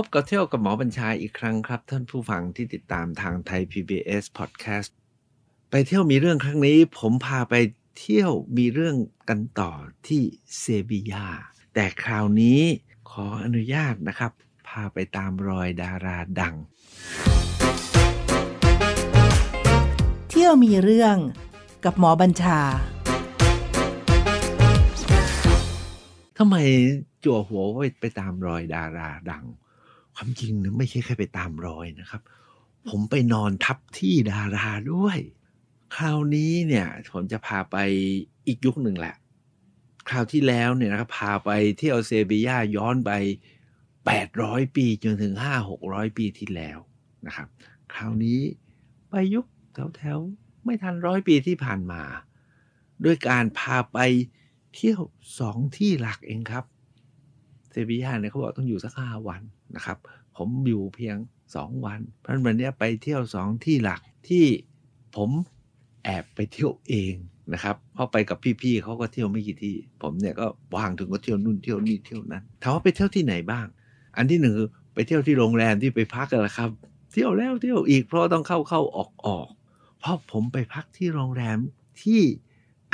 พบกับเที่ยวกับหมอบัญชาอีกครั้งครับท่านผู้ฟังที่ติดตามทางไทย PBS Podcast ไปเที่ยวมีเรื่องครั้งนี้ผมพาไปเที่ยวมีเรื่องกันต่อที่เซบียา แต่คราวนี้ขออนุญาตนะครับ พาไปตามรอยดาราดัง เที่ยวมีเรื่องกับหมอบัญชาทำไมจั่วหัวไปไปตามรอยดาราดังความจริงเนี่ยไม่ใช่แค่ไปตามรอยนะครับ ผมไปนอนทับที่ดาราด้วย คราวนี้เนี่ยผมจะพาไปอีกยุคหนึ่งแหละ คราวที่แล้วเนี่ยนะครับพาไปที่เอเซบียาย้อนไป800 ปีจนถึง5-600 ปีที่แล้วนะครับ คราวนี้ไปยุคแถวๆไม่ทันร้อยปีที่ผ่านมา ด้วยการพาไปเที่ยวสองที่หลักเองครับ เซบียาเนี่ยเขาบอกต้องอยู่สักห้าวันนะครับผมอยู่เพียง 2 วัน เพราะนวันนี้ไปเที่ยว 2 ที่หลักที่ผมแอบไปเที่ยวเอง นะครับพอไปกับพี่ ๆเขาก็เที่ยวไม่กี่ที่ผมเนี่ยก็ว่างถึงก็เที่ยวนู่นเที่ยวนี่เที่ยวนั้นถามว่าไปเที่ยวที่ไหนบ้าง อันที่หนึ่งคือไปเที่ยวที่โรงแรมที่ไปพักกันละครับ เที่ยวแล้วเที่ยวอีกเพราะต้องเข้าเข้าออกออกเพราะผมไปพักที่โรงแรมที่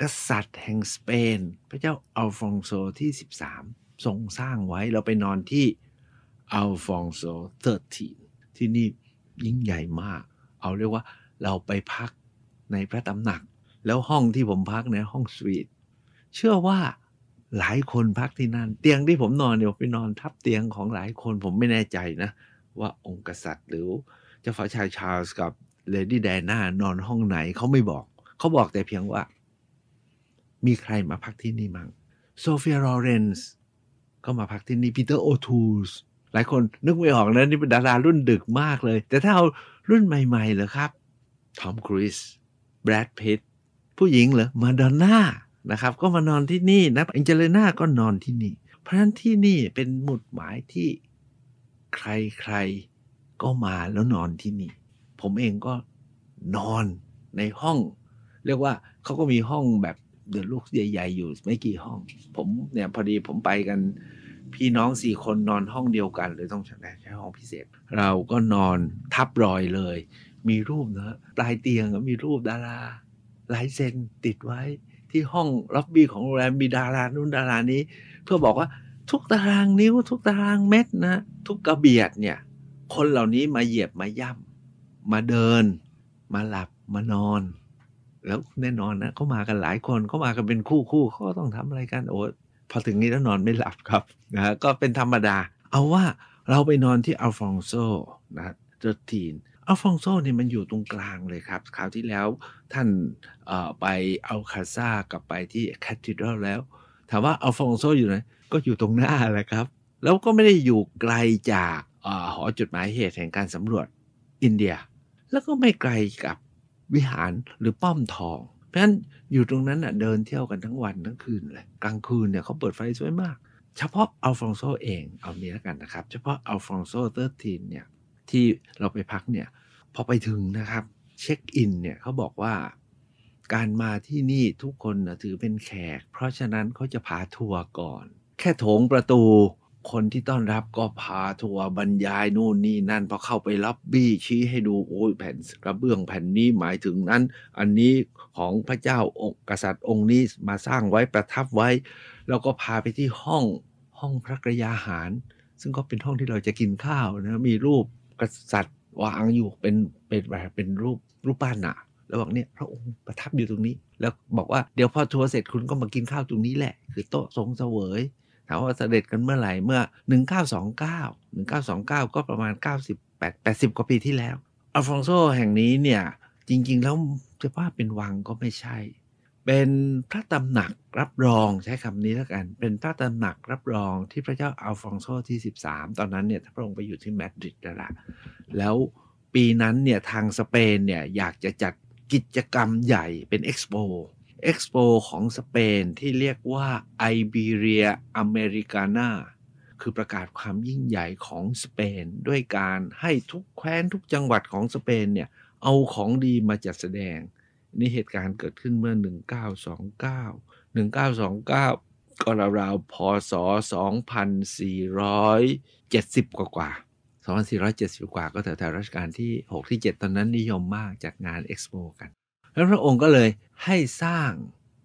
กษัตริย์แห่งสเปนพระเจ้าอัลฟองโซที่ 13ทรงสร้างไว้เราไปนอนที่อัลฟองโซ13 ที่นี่ยิ่งใหญ่มาก เอาเรียกว่าเราไปพักในพระตำหนัก แล้วห้องที่ผมพักในห้องสวีทเชื่อว่าหลายคนพักที่นั่น เตียงที่ผมนอนเนี่ยไปนอน ทับเตียงของหลายคนผมไม่แน่ใจนะ ว่าองค์กษัตริย์หรือ เจ้าฟ้าชายชาร์ลส์กับเลดี้แดน่านอนห้องไหนเขาไม่บอก เขาบอกแต่เพียงว่า มีใครมาพักที่นี่มั้งโซเฟียลอเรนส์ก็มาพักที่นี่ปีเตอร์โอทูสหลายคนนึกไม่ออกนะนี่เป็นดารารุ่นดึกมากเลย แต่ถ้าเอารุ่นใหม่ ๆเหรอครับทอมครูซแบรดพิตผู้หญิงเหรอมาดอนน่านะครับ ก็มานอนที่นี่นะอังเจลิน่าก็นอนที่นี่ เพราะฉะนั้นที่นี่เป็นหมุดหมายที่ใครๆก็มาแล้วนอนที่นี่ ผมเองก็นอนในห้อง เรียกว่าเขาก็มีห้องแบบเดือดลูกใหญ่ๆอยู่ ไม่กี่ห้อง ผมเนี่ยพอดีผมไปกันพี่น้องสี่คนนอนห้องเดียวกันเลยต้องใช้ห้องพิเศษ เราก็นอนทับรอยเลย มีรูปนะปลายเตียงมีรูปดาราหลายเซนติดไว้ที่ห้องล็อบบี้ของโรงแรมมีดารานู่นดารานี้เพื่อบอกว่าทุกตารางนิ้วทุกตารางเม็ดนะ ทุกกระเบียดเนี่ยคนเหล่านี้มาเหยียบมาย่ำมาเดินมาหลับมานอน แล้วแน่นอนนะเขามากันหลายคนเขามากันเป็นคู่คู่เขาก็ต้องทำอะไรกันโอ้พอถึงนี้แล้วนอนไม่หลับครับนะฮะก็เป็นธรรมดา เอาว่าเราไปนอนที่อัลฟองโซนะเจอทีนอัลฟองโซเนี่ยมันอยู่ตรงกลางเลยครับ คราวที่แล้วท่านไปอัลคาซากลับไปที่แคทิดรลแล้วถามว่าอัลฟองโซอยู่ไหนก็อยู่ตรงหน้าแหละครับ แล้วก็ไม่ได้อยู่ไกลจากหอจุดหมายเหตุแห่งการสำรวจอินเดีย แล้วก็ไม่ไกลกับวิหารหรือป้อมทองเพราะฉะนั้นอยู่ตรงนั้นน่ะเดินเที่ยวกันทั้งวันทั้งคืนเลย กลางคืนเนี่ยเขาเปิดไฟสวยมาก เฉพาะอัลฟองโซเองเอาเนี้ยกันนะครับ เฉพาะอัลฟองโซเตอร์ทีนเนี่ยที่เราไปพักเนี่ยพอไปถึงนะครับ เช็คอินเนี่ยเขาบอกว่า การมาที่นี่ทุกคนนะถือเป็นแขก เพราะฉะนั้นเขาจะพาทัวร์ก่อน แค่โถงประตูคนที่ต้อนรับก็พาทัวร์บรรยายนู่นนี่นั่นพอเข้าไปล็อบบี้ชี้ให้ดูโอ้ยแผ่นกระเบื้องแผ่นนี้หมายถึงนั้น อันนี้ของพระเจ้าองค์กษัตริย์องค์นี้มาสร้างไว้ประทับไว้ แล้วก็พาไปที่ห้องห้องพระกรยาหาร ซึ่งก็เป็นห้องที่เราจะกินข้าวนะมีรูปกษัตริย์วางอยู่เป็นเป็นแบบเป็นรูปรูปปั้นอะแล้วบอกเนี่ยพระองค์ประทับอยู่ตรงนี้ แล้วบอกว่าเดี๋ยวพอทัวร์เสร็จคุณก็มากินข้าวตรงนี้แหละคือโต๊ะทรงเสวยถามว่าเสด็จกันเมื่อไหร่เมื่อ 1929 1929 ก็ประมาณ 98 80 กว่าปีที่แล้ว อัลฟองโซแห่งนี้เนี่ย จริงๆ แล้วจะว่าเป็นวังก็ไม่ใช่ เป็นพระตำหนักรับรองใช้คำนี้แล้วกัน เป็นพระตำหนักรับรองที่พระเจ้าอัลฟองโซที่ 13 ตอนนั้นเนี่ยพระองค์ไปอยู่ที่มาดริดแล้วล่ะแล้วปีนั้นเนี่ย ทางสเปนเนี่ย อยากจะจัดกิจกรรมใหญ่เป็นเอ็กซ์โปเอ็กซ์โปของสเปนที่เรียกว่า i เรียอเมริกาน่าคือประกาศความยิ่งใหญ่ของสเปน ด้วยการให้ทุกแคว้นทุกจังหวัดของสเปนเนี่ย เอาของดีมาจัดแสดงนี่เหตุการณ์เกิดขึ้นเมื่อ 1929 1929 ก็ราวๆพศ 2470 กว่ากว่า2470 กว่าก็แถวๆรัชกาลที่ 6 ที่ 7 ตอนนั้นนิยมมากจัดงานเอ็กซ์โปกันแล้วพระองค์ก็เลยให้สร้าง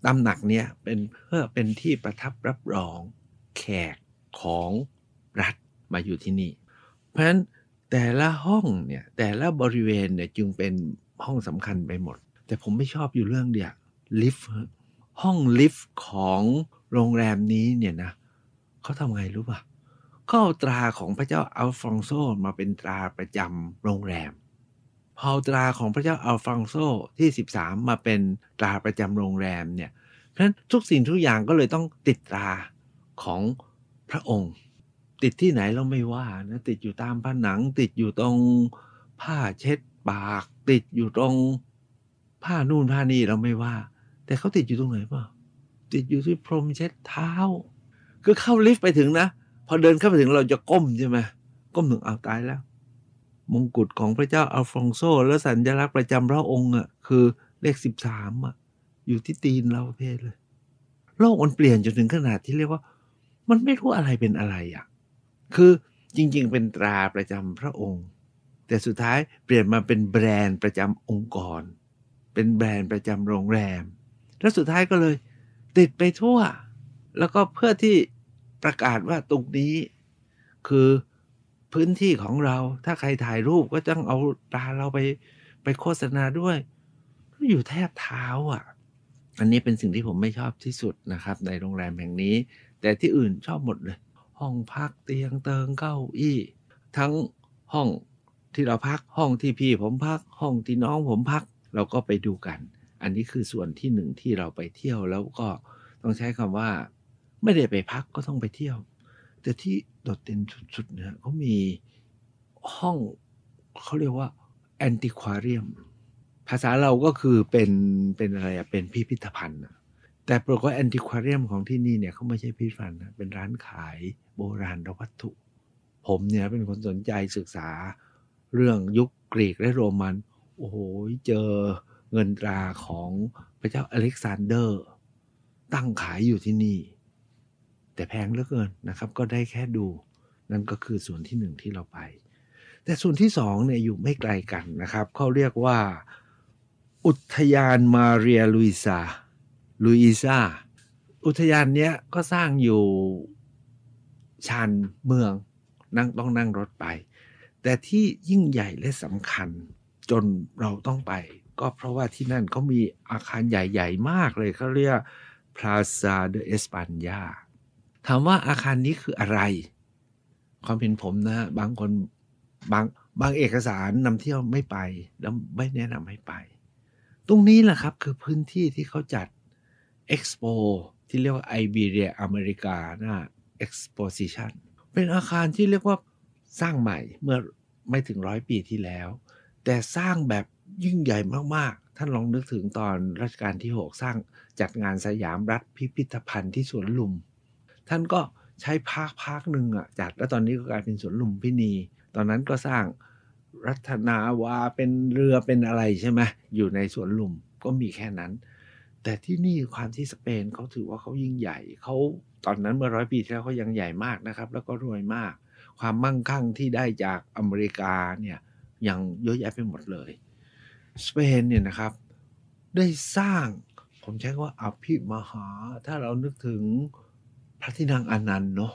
ตำหนักเนี่ยเป็นเพื่อเป็นที่ประทับรับรองแขกของรัฐมาอยู่ที่นี่ เพราะฉะนั้น แต่ละห้องเนี่ย แต่ละบริเวณเนี่ยจึงเป็นห้องสำคัญไปหมด แต่ผมไม่ชอบอยู่เรื่องเดียวลิฟต์ห้องลิฟต์ของโรงแรมนี้เนี่ยนะเขาทำไงรู้ป่ะขาเอาตราของพระเจ้าอัลฟองโซ มาเป็นตราประจำโรงแรมพอตราของพระเจ้าอัลฟองโซที่ 13 มาเป็นตราประจำโรงแรมเนี่ย ฉะนั้นทุกสิ่งทุกอย่างก็เลยต้องติดตราของพระองค์ ติดที่ไหนเราไม่ว่านะ ติดอยู่ตามผนัง ติดอยู่ตรงผ้าเช็ดปาก ติดอยู่ตรงผ้านู่นผ้านี่เราไม่ว่า แต่เขาติดอยู่ตรงไหนเปล่าติดอยู่ที่พรมเช็ดเท้า คือเข้าลิฟต์ไปถึงนะ พอเดินเข้าไปถึงเราจะก้มใช่ไหมก้มถึงเอาตายแล้วมงกุฎของพระเจ้าอัลฟองโซแล้วสัญลักษณ์ประจำพระองค์อ่ะคือเลขสิบสามอ่ะ อยู่ที่ตีนเราเพศเลยโลกมันเปลี่ยนจนถึงขนาดที่เรียกว่า มันไม่รู้อะไรเป็นอะไรอ่ะ คือจริงๆเป็นตราประจำพระองค์ แต่สุดท้ายเปลี่ยนมาเป็นแบรนด์ประจำองค์กร เป็นแบรนด์ประจำโรงแรม แล้วสุดท้ายก็เลย ติดไปทั่ว แล้วก็เพื่อที่ประกาศว่าตรงนี้ คือพื้นที่ของเราถ้าใครถ่ายรูปก็ต้องเอาตาเราไปไปโฆษณาด้วยก็อยู่แทบเท้าอ่ะ อันนี้เป็นสิ่งที่ผมไม่ชอบที่สุดนะครับ ในโรงแรมแห่งนี้ แต่ที่อื่นชอบหมดเลย ห้องพักเตียงเติงเก้าอี้ ทั้งห้องที่เราพักห้องที่พี่ผมพัก ห้องที่น้องผมพัก เราก็ไปดูกัน อันนี้คือส่วนที่หนึ่งที่เราไปเที่ยวแล้วก็ต้องใช้คำว่า ไม่ได้ไปพักก็ต้องไปเที่ยว แต่ที่โดดเด่นสุดๆเนี่ยเขามีห้องเขาเรียกว่าแอนติควาเรียมภาษาเราก็คือเป็นเป็นอะไรอะเป็นพิพิธภัณฑ์แต่ปรากฏแอนติควาเรียมของที่นี่เนี่ยเขาไม่ใช่พิพิธภัณฑ์นะเป็นร้านขายโบราณวัตถุ ผมเนี่ยเป็นคนสนใจศึกษาเรื่องยุคกรีกและโรมัน โอ้โห เจอเงินตราของพระเจ้าอเล็กซานเดอร์ ตั้งขายอยู่ที่นี่แต่แพงเหลือเกินนะครับ ก็ได้แค่ดูนั่นก็คือส่วนที่หนึ่งที่เราไป แต่ส่วนที่สองเนี่ยอยู่ไม่ไกลกันนะครับเขาเรียกว่า อุทยานมาเรียลุยซาลุยซา อุทยานเนี้ยก็สร้างอยู่ชานเมืองนั่งต้องนั่งรถไป แต่ที่ยิ่งใหญ่และสำคัญจนเราต้องไป ก็เพราะว่าที่นั่นเขามีอาคารใหญ่ ๆ มากเลยเขาเรียก Plaza de España ถามว่าอาคารนี้คืออะไร ความเห็นผมนะ บางคนบางบางเอกสารนำเที่ยวไม่ไป แล้วไม่แนะนำให้ไป ตรงนี้แหละครับ คือพื้นที่ที่เขาจัดเอ็กซ์โปที่เรียกว่าไอเบียอเมริกานะเอ็กซ์โพซิชันเป็นอาคารที่เรียกว่าสร้างใหม่เมื่อไม่ถึงร้อยปีที่แล้ว แต่สร้างแบบยิ่งใหญ่มากๆ ท่านลองนึกถึงตอนรัชกาลที่ 6 สร้างจัดงานสยามรัฐพิพิธภัณฑ์ที่สวนลุมท่านก็ใช้พักพักหนึ่งอ่ะจัดแล้วตอนนี้ก็กลายเป็นสวนลุมพินี ตอนนั้นก็สร้างรัฐนาวาเป็นเรือเป็นอะไรใช่ไหมอยู่ในสวนลุมก็มีแค่นั้น แต่ที่นี่ความที่สเปนเขาถือว่าเขายิ่งใหญ่ เขาตอนนั้นเมื่อร้อยปีที่แล้วเขายังใหญ่มากนะครับ แล้วก็รวยมาก ความมั่งคั่งที่ได้จากอเมริกาเนี่ยยังเยอะแยะไปหมดเลย สเปนเนี่ยนะครับ ได้สร้าง ผมใช้ว่าอภิมหา ถ้าเรานึกถึงระที่นั่งอนันต์เนาะ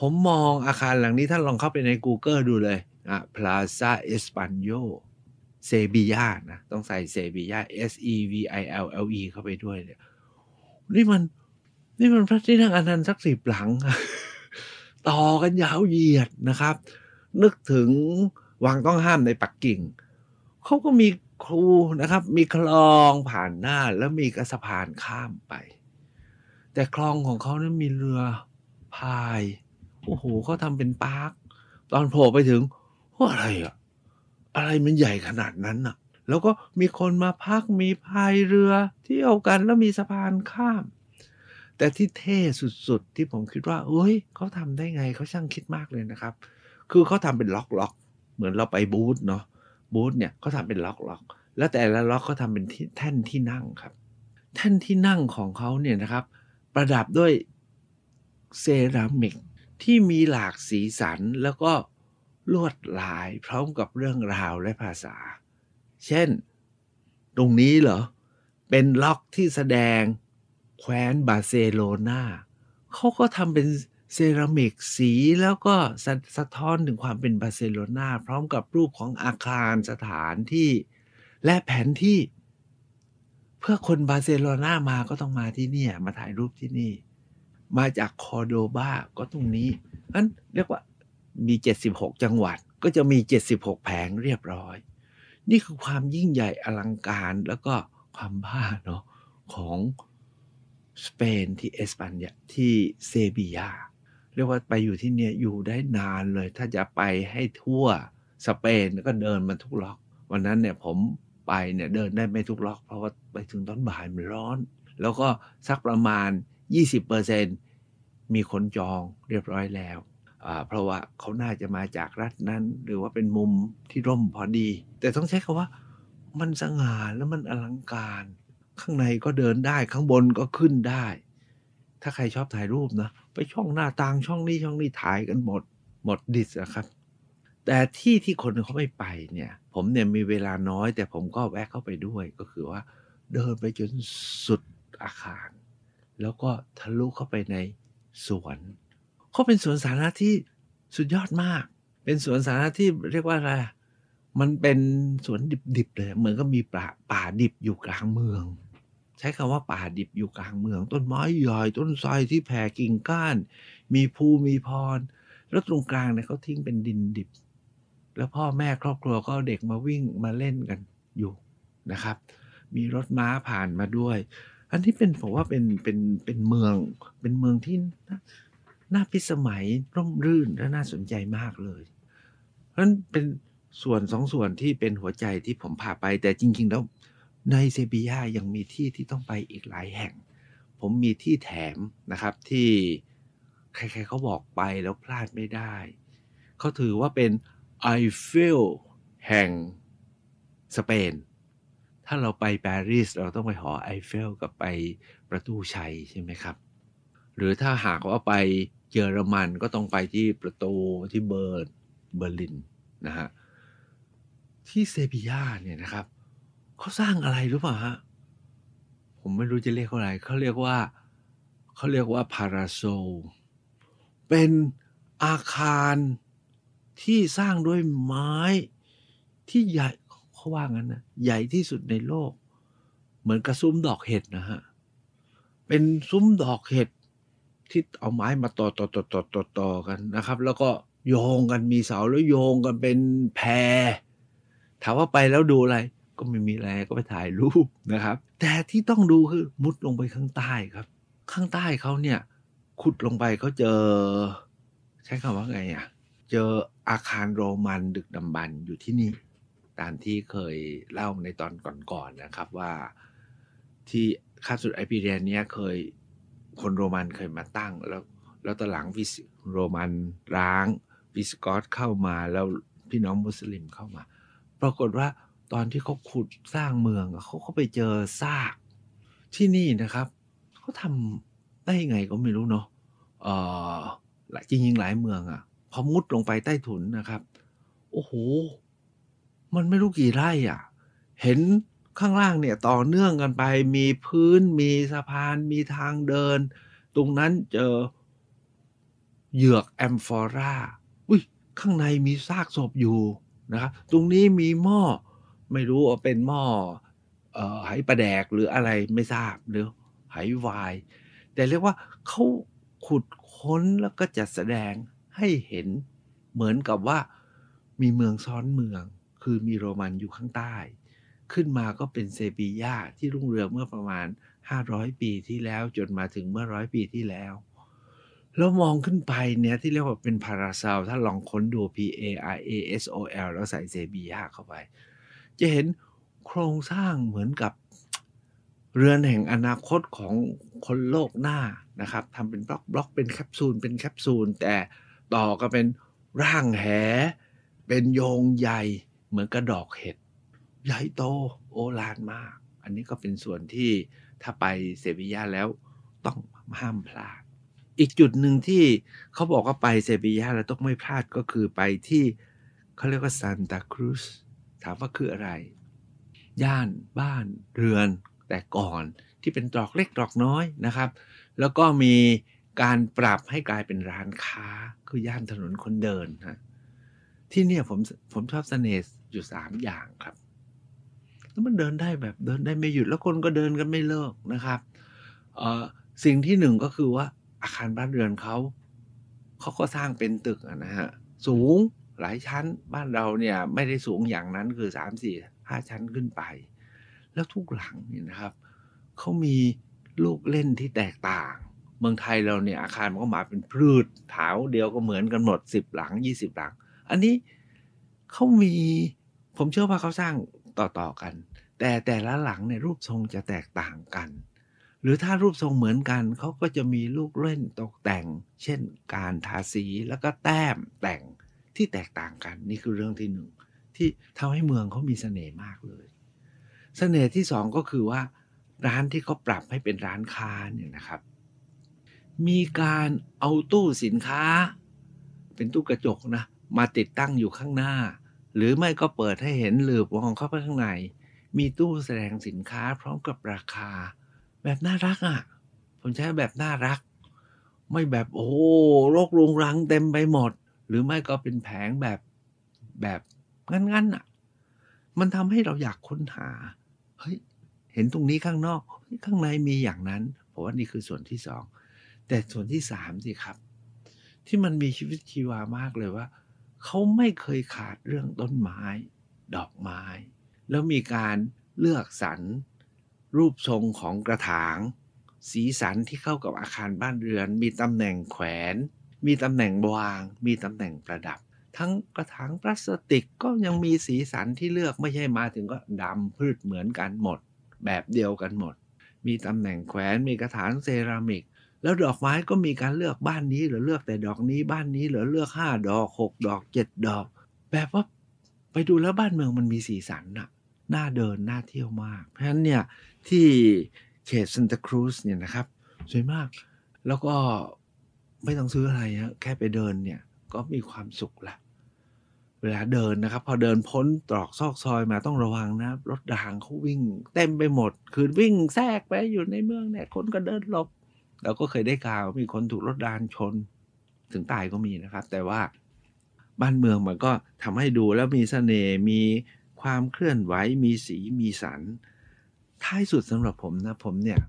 ผมมองอาคารหลังนี้ท่านลองเข้าไปใน Google ดูเลยอ่ะพลาซาเอสป n นโยเซบียานะต้องใส่เซบียา S E V I L L E เข้าไปด้วยเนี่ยนี่มัน นี่มันพระที่นั่งอนันต์สักสิบหลัง ต่อกันยาวเหยียดนะครับ นึกถึงวังต้องห้ามในปักกิ่ง เขาก็มีครูนะครับ มีคลองผ่านหน้า แล้วมีกระสะพานข้ามไปแต่คลองของเขานั้นมีเรือพายโอ้โหเขาทำเป็นปาร์คตอนโผล่ไปถึงว่าอะไรอะอะไรมันใหญ่ขนาดนั้นอ่ะ แล้วก็มีคนมาพักมีพายเรือเที่ยวกันแล้วมีสะพานข้าม แต่ที่เท่สุดๆที่ผมคิดว่าเอ้ยเขาทำได้ไงเขาช่างคิดมากเลยนะครับ คือเขาทำเป็นล็อกล็อกเหมือนเราไปบูธเนาะบูธเนี่ยเขาทำเป็นล็อกล็อกแล้วแต่ละล็อกเขาทำเป็นแท่นที่นั่งครับ แท่นที่นั่งของเขาเนี่ยนะครับประดับด้วยเซรามิกที่มีหลากสีสันแล้วก็ลวดลายพร้อมกับเรื่องราวและภาษา เช่น ตรงนี้เหรอ เป็นล็อกที่แสดง แคว้นบาร์เซโลนาเขาก็ทำเป็นเซรามิกสีแล้วก็สะสะท้อนถึงความเป็นบาร์เซโลนาพร้อมกับรูปของอาคารสถานที่และแผนที่เพื่อคนบาร์เซโลนามาก็ต้องมาที่นี่มาถ่ายรูปที่นี่ มาจากคอโดบาก็ตรงนี้นั้นเรียกว่ามี 76 จังหวัด ก็จะมี 76 แผงเรียบร้อย นี่คือความยิ่งใหญ่อลังการแล้วก็ความบ้าเนาะของสเปนที่เอสปันยาที่เซบียาเรียกว่าไปอยู่ที่เนี่ย อยู่ได้นานเลยถ้าจะไปให้ทั่วสเปนก็เดินมาทุกล็อก วันนั้นเนี่ย ผมไปเนี่ยเดินได้ไม่ทุกล็อกเพราะว่าไปถึงตอนบ่ายมันร้อน แล้วก็ สักประมาณ 20%มีคนจองเรียบร้อยแล้ว เพราะว่าเขาน่าจะมาจากรัฐนั้น หรือว่าเป็นมุมที่ร่มพอดี แต่ต้องใช้คาว่า มันสง่าแล้วมันอลังการ ข้างในก็เดินได้ข้างบนก็ขึ้นได้ ถ้าใครชอบถ่ายรูปนะ ไปช่องหน้าต่างช่องนี้ช่องนี้ถ่ายกันหมด หมดดิสนะครับ แต่ที่ที่คนเขาไม่ไปเนี่ยผมเนี่ยมีเวลาน้อย แต่ผมก็แวะเข้าไปด้วยก็คือว่าเดินไปจนสุดอาคารแล้วก็ทะลุเข้าไปในสวนเขาเป็นสวนสาธารณะที่สุดยอดมาก เป็นสวนสาธารณะที่เรียกว่าอะไรมันเป็นสวนดิบ ๆ เลย เหมือนก็มีป่าป่าดิบอยู่กลางเมือง ใช้คำว่าป่าดิบอยู่กลางเมืองต้นไม้ใหญ่ต้นซอยที่แผ่กิ่งก้าน มีภูมีพร แล้วตรงกลางเนี่ยเขาทิ้งเป็นดินดิบ แล้วพ่อแม่ครอบครัวก็เด็กมาวิ่งมาเล่นกันอยู่นะครับมีรถม้าผ่านมาด้วย อันที่เป็นผมว่าเป็นเป็นเป็นเมืองเป็นเมืองที่น่าพิสมัยร่มรื่นและน่าสนใจมากเลย เพราะนั้นเป็นส่วนสองส่วนที่เป็นหัวใจที่ผมพาไปแต่จริง ๆ แล้วในเซบียายังมีที่ที่ต้องไปอีกหลายแห่ง ผมมีที่แถมนะครับที่ใครๆ เขาบอกไปแล้วพลาดไม่ได้ เขาถือว่าเป็นไอเฟลแห่งสเปนถ้าเราไปปารีสเราต้องไปหอไอเฟลกับไปประตูชัยใช่ไหมครับ หรือถ้าหากว่าไปเยอรมันก็ต้องไปที่ประตูที่เบิร์เบอร์ลินนะฮะที่เซบียาเนี่ยนะครับเขาสร้างอะไรรู้ป่ะฮะผมไม่รู้จะเรียกอะไรเขาเรียกว่า เขาเรียกว่าพาราโซ เป็นอาคารที่สร้างด้วยไม้ที่ใหญ่าว่างั้นนะใหญ่ที่สุดในโลก เหมือนกระซุ้มดอกเห็ดนะฮะ เป็นซุ้มดอกเห็ดที่เอาไม้มาต่อต่อต่อต่อต่อต่อกันนะครับ แล้วก็โยงกันมีเสาแล้วโยงกันเป็นแพรถามว่าไปแล้วดูอะไรก็ไม่มีอะไร ก็ไปถ่ายรูปนะครับ แต่ที่ต้องดูคือมุดลงไปข้างใต้ครับ ข้างใต้เขาเนี่ย ขุดลงไปเขาเจอใช้คำว่าไงอ่ะ เจออาคารโรมันดึกดำบรรอยู่ที่นี่ตามที่เคยเล่าในตอนก่อนๆนนะครับว่า ที่ค่าสุดไอพีเรียนเนี่ยเคยคนโรมันเคยมาตั้ง แล้วแล้วต่อหลังวิสโรมันร้างวิสกอตเข้ามาแล้วพี่น้องมุสลิมเข้ามา ปรากฏว่าตอนที่เขาขุดสร้างเมืองเขาเขาไปเจอซาก ที่นี่นะครับเขาทำได้ยังไงก็ไม่รู้เนาะเออจริงๆหลายเมืองอะ่ะพอมุดลงไปใต้ถุนนะครับโอ้โหมันไม่รู้กี่ไร่อ่ะ เห็นข้างล่างเนี่ยต่อเนื่องกันไปมีพื้นมีสะพาน มีทางเดิน ตรงนั้นเจอเหยือกแอมฟอราอุ้ย ข้างในมีซากศพอยู่นะครับ ตรงนี้มีหม้อ ไม่รู้ว่าเป็นหม้อหอไหประแดกหรืออะไรไม่ทราบหรือไหวาย แต่เรียกว่าเขาขุดค้นแล้วก็จัดแสดงให้เห็นเหมือนกับว่ามีเมืองซ้อนเมืองคือมีโรมันอยู่ข้างใต้ ขึ้นมาก็เป็นเซบียาที่รุ่งเรืองเมื่อประมาณ 500 ปีที่แล้วจนมาถึงเมื่อร้อยปีที่แล้ว แล้วมองขึ้นไปเนี่ยที่เรียกว่าเป็นพาราซาลถ้าลองค้นดู P A R A S O L แล้วใส่เซบียาเข้าไป จะเห็นโครงสร้างเหมือนกับ เรือนแห่งอนาคตของคนโลกหน้านะครับ ทำเป็นบล็อกบล็อกเป็นแคปซูลเป็นแคปซูลแต่ต่อก็เป็นร่างแห เป็นโยงใหญ่เหมือนกระดอกเห็ดใหญ่โตโอลานมาก อันนี้ก็เป็นส่วนที่ถ้าไปเซบียาแล้วต้องห้ามพลาด อีกจุดหนึ่งที่เขาบอกว่าไปเซบียาแล้วต้องไม่พลาดก็คือไปที่เขาเรียกว่าซานตาครูสถามว่าคืออะไร ย่านบ้านเรือนแต่ก่อนที่เป็นตรอกเล็กตรอกน้อยนะครับ แล้วก็มีการปรับให้กลายเป็นร้านค้าคือย่านถนนคนเดินนะที่เนี่ยผมผมชอบเสน่ห์อยู่สามอย่างครับ แล้วมันเดินได้แบบเดินได้ไม่หยุด แล้วคนก็เดินกันไม่เลิกนะครับเออสิ่งที่หนึ่งก็คือว่าอาคารบ้านเรือนเขาเขาก็สร้างเป็นตึกนะฮะ สูงหลายชั้นบ้านเราเนี่ยไม่ได้สูงอย่างนั้นคือสามสี่ห้าชั้นขึ้นไป แล้วทุกหลังนี่นะครับ เขามีลูกเล่นที่แตกต่าง เมืองไทยเราเนี่ยอาคารมันก็มาเป็นพืชถาวเดียวก็เหมือนกันหมดสิบหลังยี่สิบหลังอันนี้เขามีผมเชื่อว่าเขาสร้างต่อๆกัน แต่แต่ละหลังในรูปทรงจะแตกต่างกัน หรือถ้ารูปทรงเหมือนกันเขาก็จะมีลูกเล่นตกแต่ง เช่น การทาสีแล้วก็แต้มแต่งที่แตกต่างกัน นี่คือเรื่องที่หนึ่งที่ทำให้เมืองเขามีสเสน่ห์มากเลยสเสน่ห์ที่สองก็คือว่า ร้านที่เขาปรับให้เป็นร้านค้าเนี่ยนะครับ มีการเอาตู้สินค้าเป็นตู้กระจกนะมาติดตั้งอยู่ข้างหน้า หรือไม่ก็เปิดให้เห็นหลืบมองเข้าไปข้างใน มีตู้แสดงสินค้า พร้อมกับราคา แบบน่ารักอะ่ะผมใช้แบบน่ารัก ไม่แบบโอ้โรครุงรังเต็มไปหมด หรือไม่ก็เป็นแผงแบบแบบงั้น ๆอะ่ะ มันทำให้เราอยากค้นหา เฮ้ยเห็นตรงนี้ข้างนอก ข้างในมีอย่างนั้นผมว่านี่คือส่วนที่สองแต่ส่วนที่สามสิครับ ที่มันมีชีวิตชีวามากเลยว่าเขาไม่เคยขาดเรื่องต้นไม้ ดอกไม้ แล้วมีการเลือกสรรรูปทรงของกระถาง สีสันที่เข้ากับอาคารบ้านเรือน มีตำแหน่งแขวน มีตำแหน่งวาง มีตำแหน่งประดับ ทั้งกระถางพลาสติกก็ยังมีสีสันที่เลือกไม่ใช่มาถึงก็ดำพืชเหมือนกันหมด แบบเดียวกันหมด มีตำแหน่งแขวน มีกระถางเซรามิกแล้วดอกไม้ก็มีการเลือกบ้านนี้หรือเลือกแต่ดอกนี้บ้านนี้หรือเลือกห้าดอกหกดอกเจ็ดดอก แบบว่าไปดูแล้วบ้านเมืองมันมีสีสันอะน่าเดินน่าเที่ยวมากเพราะฉะนั้นเนี่ยที่เขตซันตาครูซเนี่ยนะครับสวยมากแล้วก็ไม่ต้องซื้ออะไรฮะแค่ไปเดินเนี่ยก็มีความสุข ละเวลาเดินนะครับ พอเดินพ้นตรอกซอกซอยมาต้องระวังนะรถด่างเขาวิ่ง เต็มไปหมด คือวิ่งแทรกไปอยู่ในเมืองเนี่ยคนก็เดินหลบเราก็เคยได้ข่าวมีคนถูกรถดานชนถึงตายก็มีนะครับ แต่ว่าบ้านเมืองมันก็ทำให้ดูแล้วมีสเสน่ห์มีความเคลื่อนไหวมีสีมีสันท้ายสุดสำหรับผมนะ ผมเนี่ย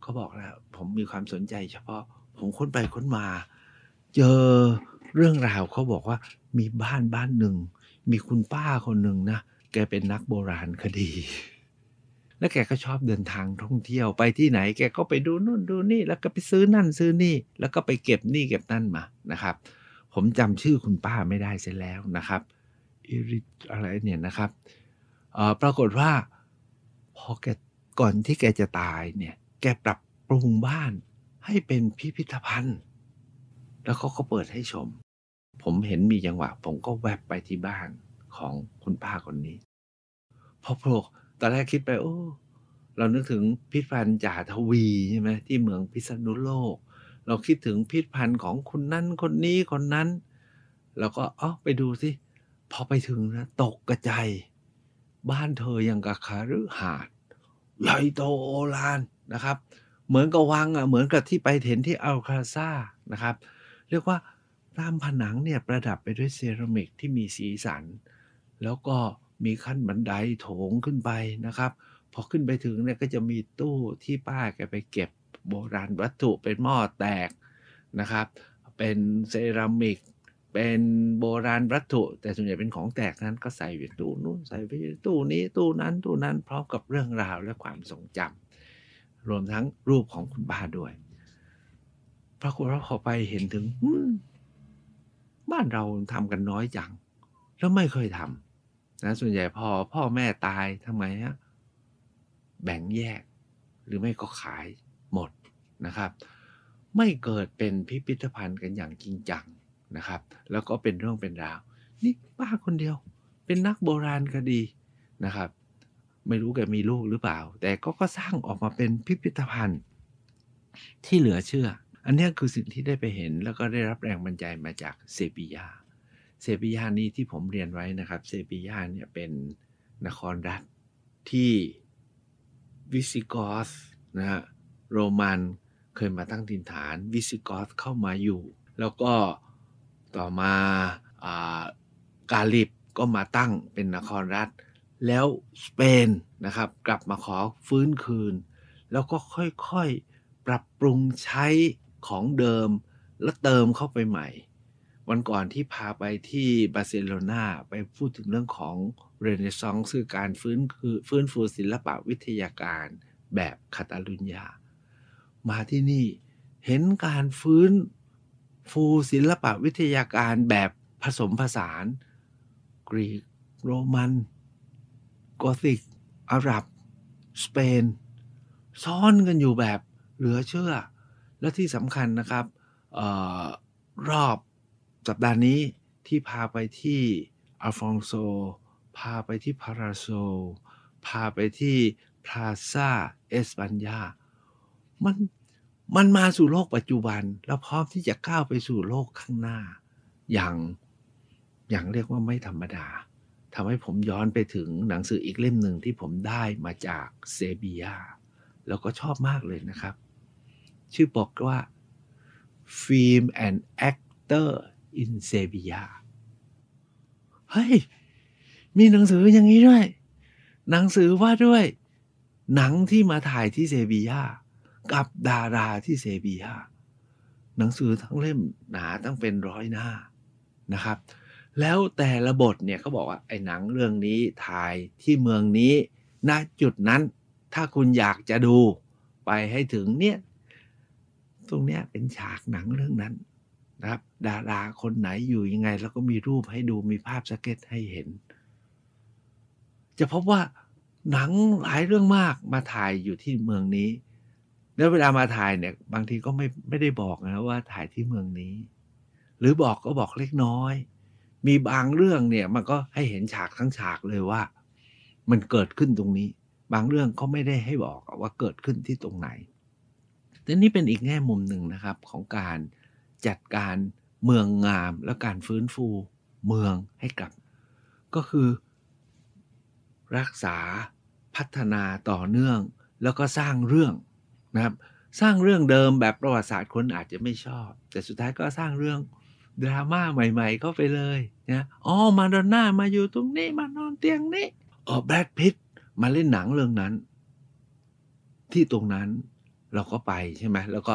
เขาบอกแล้วผมมีความสนใจเฉพาะ ผมค้นไปค้นมา เจอเรื่องราวเขาบอกว่ามีบ้านบ้านหนึ่ง มีคุณป้าคนหนึ่งนะ แกเป็นนักโบราณคดีแล้วแกก็ชอบเดินทางท่องเที่ยวไปที่ไหน แกก็ไปดูนู่นดูนี่ แล้วก็ไปซื้อนั่นซื้อนี่ แล้วก็ไปเก็บนี่เก็บนั่นมานะครับ ผมจำชื่อคุณป้าไม่ได้เสียแล้วนะครับอิริอะไรเนี่ยนะครับเออ่ปรากฏว่าพอแกก่อนที่แกจะตายเนี่ย แกปรับปรุงบ้านให้เป็นพิพิธภัณฑ์ แล้วเขาก็เปิดให้ชม ผมเห็นมีจังหวะ ผมก็แวบไปที่บ้านของคุณป้าคนนี้พอโผล่ตอนแรกคิดไปโอ้ เรานึกถึงพิพันธ์จ่าทวีใช่ไหมที่เมืองพิษณุโลกเราคิดถึงพิพันธ์ของคนนั้นคนนี้คนนั้นเราก็อ๋อไปดูสิพอไปถึงนะตกกระจายบ้านเธอยังกับคาฤหาดน์ใหญ่โตโอลานนะครับ เหมือนกับวังอ่ะเหมือนกับที่ไปเห็นที่อัลคาซ่านะครับ เรียกว่าตามผนังเนี่ยประดับไปด้วยเซรามิกที่มีสีสัน แล้วก็มีขั้นบันไดโถงขึ้นไปนะครับพอขึ้นไปถึงเนี่ยก็จะมีตู้ที่ป้าแกไปเก็บ โบราณวัตถุเป็นหม้อแตกนะครับ เป็นเซรามิก เป็นโบราณวัตถุ แต่ส่วนใหญ่เป็นของแตกนั้นก็ใส่ไปตู้นู้นใส่ไปตู้นี้ ตู้นั้น ตู้นั้นพร้อมกับเรื่องราวและความทรงจำ รวมทั้งรูปของคุณป้าด้วยพระคุณพระพอไปเห็นถึงบ้านเราทำกันน้อยจังแล้วไม่เคยทำนะส่วนใหญ่พอพ่อแม่ตายทำไงฮะแบ่งแยกหรือไม่ก็ขายหมดนะครับ ไม่เกิดเป็นพิพิธภัณฑ์กันอย่างจริงจังนะครับ แล้วก็เป็นเรื่องเป็นราว นี่ป้าคนเดียวเป็นนักโบราณคดีนะครับ ไม่รู้แกมีลูกหรือเปล่า แต่ก็ก็สร้างออกมาเป็นพิพิธภัณฑ์ที่เหลือเชื่อ อันนี้คือสิ่งที่ได้ไปเห็นแล้วก็ได้รับแรงบันใจมาจากเซบียาเซบียานี้ที่ผมเรียนไว้นะครับเซบียาเนี่ยเป็นนครรัฐที่ วิสิกอสนะฮะโรมัน เคยมาตั้งถิ่นฐาน วิสิกอสเข้ามาอยู่ แล้วก็ต่อมาอากาลิบก็มาตั้งเป็นนครรัฐ แล้ว สเปนนะครับกลับมาขอฟื้นคืน แล้วก็ค่อย ๆ ปรับปรุงใช้ของเดิม แล้ว เติมเข้าไปใหม่วันก่อนที่พาไปที่บาร์เซโลนาไปพูดถึงเรื่องของเรเนซองส์คือการฟื้นคือฟื้นฟูศิลปะวิทยาการแบบคาตาลุญญามาที่นี่เห็นการฟื้นฟูศิลปะวิทยาการแบบผสมผสาน กรีกโรมันกอติกอาหรับ สเปน ซ้อนกันอยู่แบบเหลือเชื่อ และที่สำคัญนะครับออรอบสัปดาห์นี้ที่พาไปที่อัลฟองโซ พาไปที่พาราโซ พาไปที่พลาซาเอสปัญญามันมันมาสู่โลกปัจจุบัน แล้วพร้อมที่จะก้าวไปสู่โลกข้างหน้า อย่างอย่างเรียกว่าไม่ธรรมดาทำให้ผมย้อนไปถึงหนังสืออีกเล่มหนึ่งที่ผมได้มาจากเซเบียแล้วก็ชอบมากเลยนะครับ ชื่อบอกว่า Film and Actor อินเซบียาเฮ้ย มีหนังสืออย่างนี้ด้วยหนังสือว่าด้วย หนังที่มาถ่ายที่เซบียา กับดาราที่เซบียาหนังสือทั้งเล่มหนาตั้งเป็นร้อยหน้านะครับ แล้วแต่ละบทเนี่ยเขาบอกว่าไอ้หนังเรื่องนี้ถ่ายที่เมืองนี้ ณ จุดนั้น ถ้าคุณอยากจะดูไปให้ถึงเนี่ยตรงเนี้ยเป็นฉากหนังเรื่องนั้นนะครับดาราคนไหนอยู่ยังไง แล้วก็มีรูปให้ดูมีภาพสเก็ตให้เห็น จะพบว่าหนังหลายเรื่องมากมาถ่ายอยู่ที่เมืองนี้ แล้วเวลามาถ่ายเนี่ย บางทีก็ไม่ไม่ได้บอกนะว่าถ่ายที่เมืองนี้ หรือบอกก็บอกเล็กน้อย มีบางเรื่องเนี่ยมันก็ให้เห็นฉากทั้งฉากเลยว่า มันเกิดขึ้นตรงนี้ บางเรื่องก็ไม่ได้ให้บอกว่าเกิดขึ้นที่ตรงไหนแต่นี่เป็นอีกแง่มุมหนึ่งนะครับของการจัดการเมืองงามและการฟื้นฟูเมืองให้กลับ ก็คือ รักษาพัฒนาต่อเนื่อง แล้วก็สร้างเรื่องนะครับ สร้างเรื่องเดิมแบบประวัติศาสตร์คนอาจจะไม่ชอบ แต่สุดท้ายก็สร้างเรื่องดราม่าใหม่ ๆเข้าไปเลยนะอ๋อมาดอนน่ามาอยู่ตรงนี้มานอนเตียงนี้อ๋อแบรดพิตมาเล่นหนังเรื่องนั้น ที่ตรงนั้นเราก็ไปใช่ไหมแล้วก็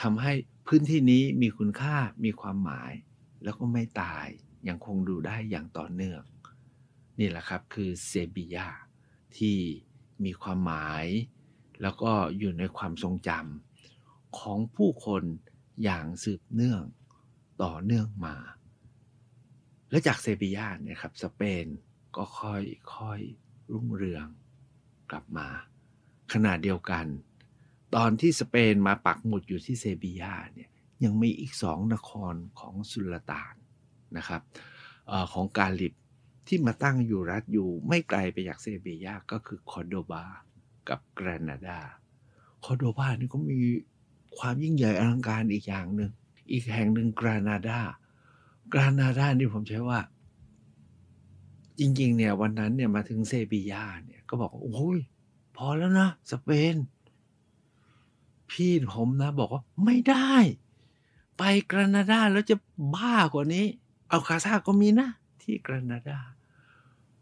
ทำให้พื้นที่นี้มีคุณค่ามีความหมาย แล้วก็ไม่ตายยังคงดูได้อย่างต่อเนื่อง นี่แหละครับคือเซบียาที่มีความหมาย แล้วก็อยู่ในความทรงจำของผู้คนอย่างสืบเนื่องต่อเนื่องมา และจากเซบียาเนี่ยครับสเปนก็ค่อยค่อยรุ่งเรือง กลับมาขณะเดียวกันตอนที่สเปนมาปักหมุดอยู่ที่เซบียาเนี่ยยังมีอีกสองนครของสุลต่านนะครับอของกาลิบ ที่มาตั้งอยู่รัฐอยู่ไม่ไกลไปจากเซบียาก็คือคอนโดบากับกรานาดาคอนโดบานี่ก็มีความยิ่งใหญ่อลังการอีกอย่างหนึ่งอีกแห่งหนึ่งกรานาดากรานาดานี่ผมใช้ว่า จริงๆเนี่ยวันนั้นเนี่ยมาถึงเซบียาเนี่ยก็บอกโอ้ยพอแล้วนะสเปนพี่ผมนะบอกว่าไม่ได้ ไปกรนาดาแล้วจะบ้ากว่านี้ เอาคาซาก็มีนะที่กรนาดา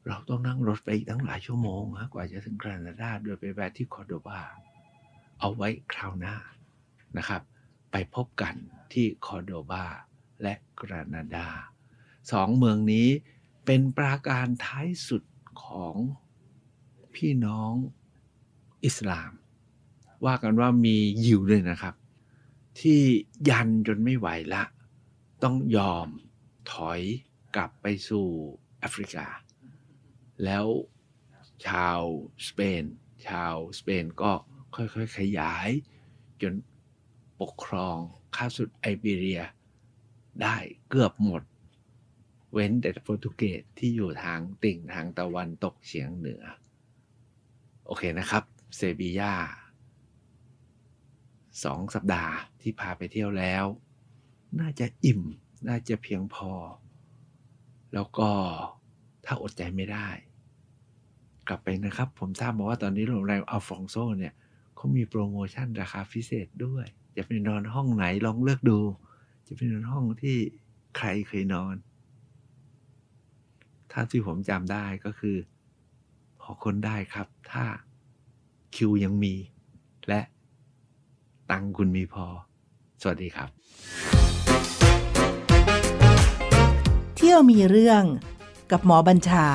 เราต้องนั่งรถไปอีกตั้งหลายชั่วโมง กว่าจะถึงกรนาดา โดยไปแวะที่คอร์โดบาเอาไว้คราวหน้านะครับ ไปพบกันที่คอร์โดบาและกรนาดาสองเมืองนี้เป็นปราการท้ายสุดของพี่น้องอิสลามว่ากันว่ามียิวด้วยนะครับ ที่ยันจนไม่ไหวละ ต้องยอมถอยกลับไปสู่แอฟริกา แล้วชาวสเปน ชาวสเปนก็ค่อยๆขยาย จนปกครองข้าสุดไอเบีเรีย ได้เกือบหมดเว้นแต่โปรตุเกสที่อยู่ทางติ่ง ทางตะวันตกเฉียงเหนือ โอเคนะครับ เซบียาสองสัปดาห์ที่พาไปเที่ยวแล้ว น่าจะอิ่ม น่าจะเพียงพอ แล้วก็ถ้าอดใจไม่ได้ กลับไปนะครับ ผมทราบมาว่าตอนนี้โรงแรมอัลฟองโซเนี่ยเขามีโปรโมชั่นราคาพิเศษด้วยจะไปนอนห้องไหนลองเลือกดู จะไปนอนห้องที่ใครเคยนอน ถ้าที่ผมจำได้ก็คือพอคนได้ครับ ถ้าคิวยังมี และตังคุณมีพอ สวัสดีครับ เที่ยวมีเรื่องกับหมอบัญชา